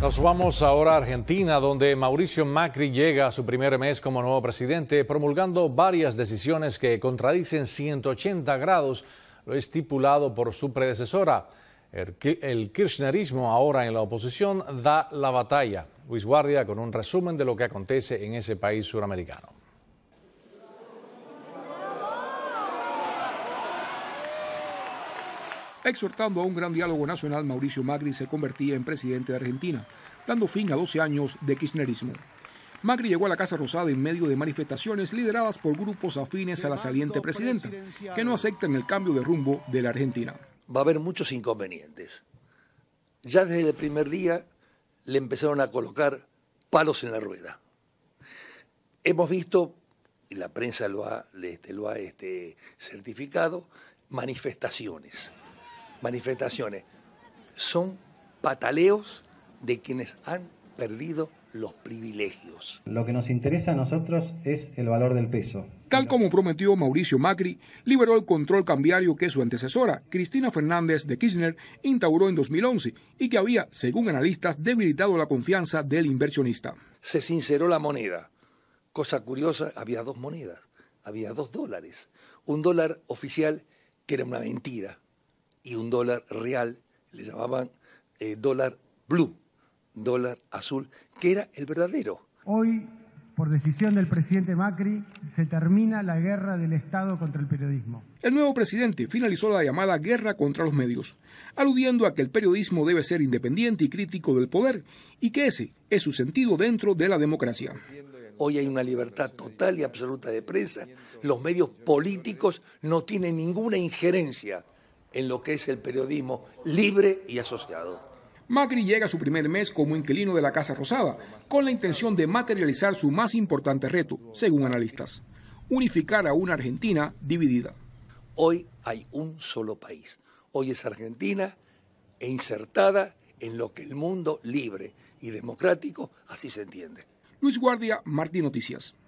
Nos vamos ahora a Argentina, donde Mauricio Macri llega a su primer mes como nuevo presidente, promulgando varias decisiones que contradicen 180 grados lo estipulado por su predecesora. El kirchnerismo ahora en la oposición da la batalla. Luis Guardia con un resumen de lo que acontece en ese país suramericano. Exhortando a un gran diálogo nacional, Mauricio Macri se convertía en presidente de Argentina, dando fin a 12 años de kirchnerismo. Macri llegó a la Casa Rosada en medio de manifestaciones lideradas por grupos afines a la saliente presidenta, que no aceptan el cambio de rumbo de la Argentina. Va a haber muchos inconvenientes. Ya desde el primer día le empezaron a colocar palos en la rueda. Hemos visto, y la prensa lo ha, este, este, certificado, manifestaciones manifestaciones. Son pataleos de quienes han perdido los privilegios. Lo que nos interesa a nosotros es el valor del peso. Tal como prometió Mauricio Macri, liberó el control cambiario que su antecesora, Cristina Fernández de Kirchner, instauró en 2011 y que había, según analistas, debilitado la confianza del inversionista. Se sinceró la moneda. Cosa curiosa, había dos monedas, había dos dólares. Un dólar oficial que era una mentira, y un dólar real, le llamaban eh, dólar blue, dólar azul, que era el verdadero. Hoy, por decisión del presidente Macri, se termina la guerra del Estado contra el periodismo. El nuevo presidente finalizó la llamada guerra contra los medios, aludiendo a que el periodismo debe ser independiente y crítico del poder y que ese es su sentido dentro de la democracia. Hoy hay una libertad total y absoluta de prensa. Los medios políticos no tienen ninguna injerencia en lo que es el periodismo libre y asociado. Macri llega a su primer mes como inquilino de la Casa Rosada, con la intención de materializar su más importante reto, según analistas, unificar a una Argentina dividida. Hoy hay un solo país. Hoy es Argentina e insertada en lo que el mundo libre y democrático así se entiende. Luis Guardia, Martín Noticias.